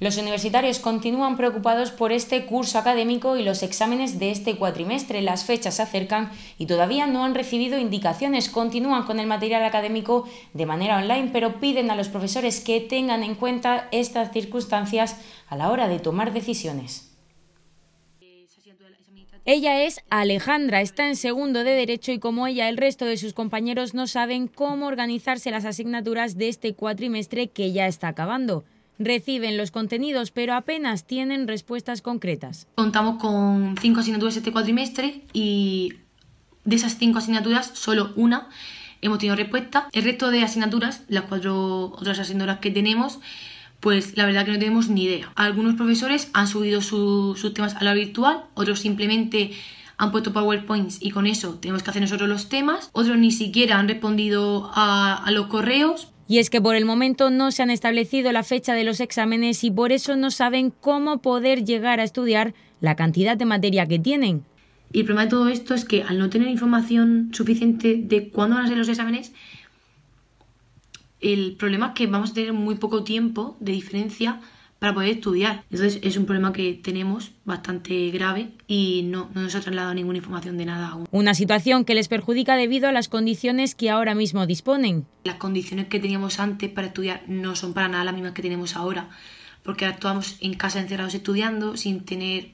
Los universitarios continúan preocupados por este curso académico y los exámenes de este cuatrimestre. Las fechas se acercan y todavía no han recibido indicaciones. Continúan con el material académico de manera online, pero piden a los profesores que tengan en cuenta estas circunstancias a la hora de tomar decisiones. Ella es Alejandra, está en segundo de Derecho y como ella, el resto de sus compañeros no saben cómo organizarse las asignaturas de este cuatrimestre que ya está acabando reciben los contenidos, pero apenas tienen respuestas concretas. Contamos con cinco asignaturas este cuatrimestre y de esas cinco asignaturas, solo una hemos tenido respuesta. El resto de asignaturas, las cuatro otras asignaturas que tenemos, pues la verdad que no tenemos ni idea. Algunos profesores han subido sus temas a la virtual, otros simplemente han puesto PowerPoints y con eso tenemos que hacer nosotros los temas, otros ni siquiera han respondido a los correos. Y es que por el momento no se han establecido la fecha de los exámenes y por eso no saben cómo poder llegar a estudiar la cantidad de materia que tienen. Y el problema de todo esto es que al no tener información suficiente de cuándo van a ser los exámenes, el problema es que vamos a tener muy poco tiempo de diferencia para poder estudiar. Entonces es un problema que tenemos bastante grave y no, nos ha trasladado ninguna información de nada aún. Una situación que les perjudica debido a las condiciones que ahora mismo disponen. Las condiciones que teníamos antes para estudiar no son para nada las mismas que tenemos ahora, porque actuamos en casa encerrados estudiando sin tener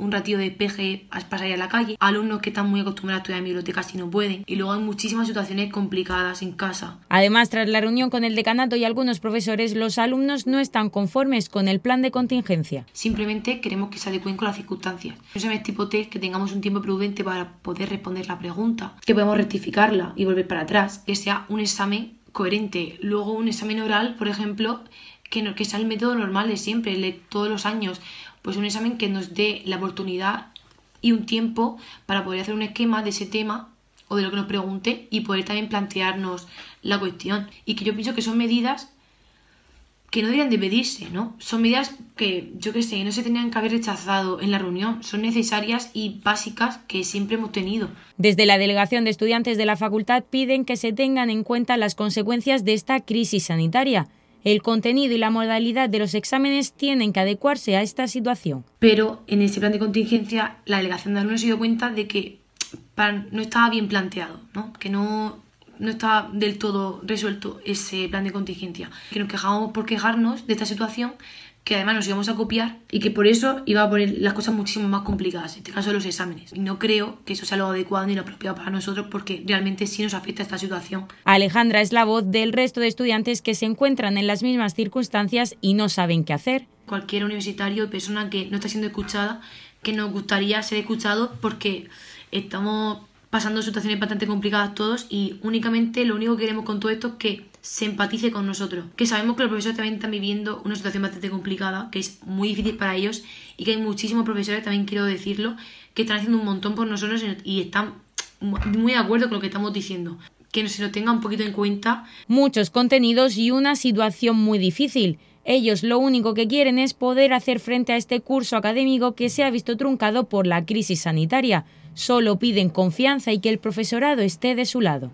un ratillo de peje, a pasar a la calle, alumnos que están muy acostumbrados a estudiar en bibliotecas y no pueden, y luego hay muchísimas situaciones complicadas en casa. Además, tras la reunión con el decanato y algunos profesores, los alumnos no están conformes con el plan de contingencia. Simplemente queremos que se adecuen con las circunstancias. No se me test, que tengamos un tiempo prudente para poder responder la pregunta, que podemos rectificarla y volver para atrás, que sea un examen coherente. Luego un examen oral, por ejemplo, que, no, que el método normal de siempre, todos los años, pues un examen que nos dé la oportunidad y un tiempo para poder hacer un esquema de ese tema o de lo que nos pregunte y poder también plantearnos la cuestión. Y que yo pienso que son medidas que no deberían de pedirse, ¿no? Son medidas que, yo qué sé, no se tenían que haber rechazado en la reunión, son necesarias y básicas que siempre hemos tenido. Desde la Delegación de Estudiantes de la Facultad piden que se tengan en cuenta las consecuencias de esta crisis sanitaria. El contenido y la modalidad de los exámenes tienen que adecuarse a esta situación. Pero en este plan de contingencia, la Delegación de Alumnos se dio cuenta de que no estaba bien planteado, ¿no? Que no no está del todo resuelto ese plan de contingencia. Que nos quejábamos por quejarnos de esta situación, que además nos íbamos a copiar y que por eso iba a poner las cosas muchísimo más complicadas, en este caso los exámenes. Y no creo que eso sea lo adecuado ni lo apropiado para nosotros porque realmente sí nos afecta esta situación. Alejandra es la voz del resto de estudiantes que se encuentran en las mismas circunstancias y no saben qué hacer. Cualquier universitario persona que no está siendo escuchada, que nos gustaría ser escuchado porque estamos pasando situaciones bastante complicadas todos y únicamente lo único que queremos con todo esto es que se empatice con nosotros, que sabemos que los profesores también están viviendo una situación bastante complicada, que es muy difícil para ellos y que hay muchísimos profesores, también quiero decirlo, que están haciendo un montón por nosotros y están muy de acuerdo con lo que estamos diciendo que se lo tenga un poquito en cuenta. Muchos contenidos y una situación muy difícil. Ellos lo único que quieren es poder hacer frente a este curso académico que se ha visto truncado por la crisis sanitaria. Solo piden confianza y que el profesorado esté de su lado.